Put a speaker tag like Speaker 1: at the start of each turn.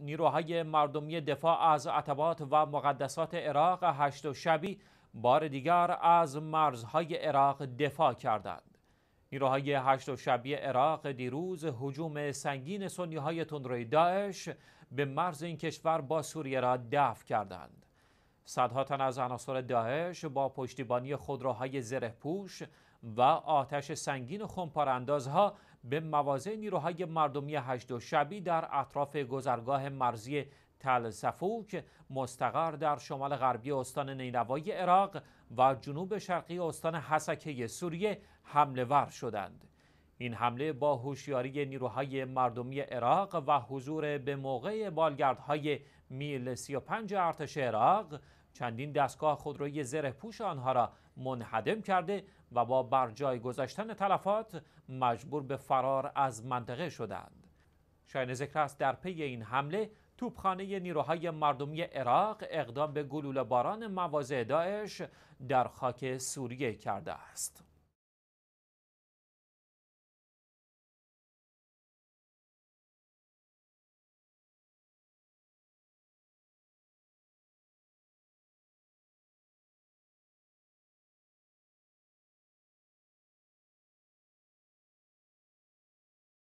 Speaker 1: نیروهای مردمی دفاع از عتبات و مقدسات عراق هشت و شبی بار دیگر از مرزهای عراق دفاع کردند. نیروهای هشت و شبی عراق دیروز حجوم سنگین سنی های تندروی داعش به مرز این کشور با سوریه را دفع کردند. صدها تن از عناصر داعش با پشتیبانی خودروهای پوش و آتش سنگین خمپاراندازها به مواضع نیروهای مردمی هشت شبی در اطراف گذرگاه مرزی تل سفوک مستقر در شمال غربی استان نینوای عراق و جنوب شرقی استان حسکه سوریه حمله ور شدند. این حمله با هوشیاری نیروهای مردمی عراق و حضور به موقع بالگردهای میل 35 ارتش عراق چندین دستگاه خودروی زره پوش آنها را منهدم کرده و با جای گذاشتن تلفات مجبور به فرار از منطقه شدند. شاین ذکر است در پی این حمله توپخانه نیروهای مردمی عراق اقدام به گلوله باران مواضع داعش در خاک سوریه کرده است.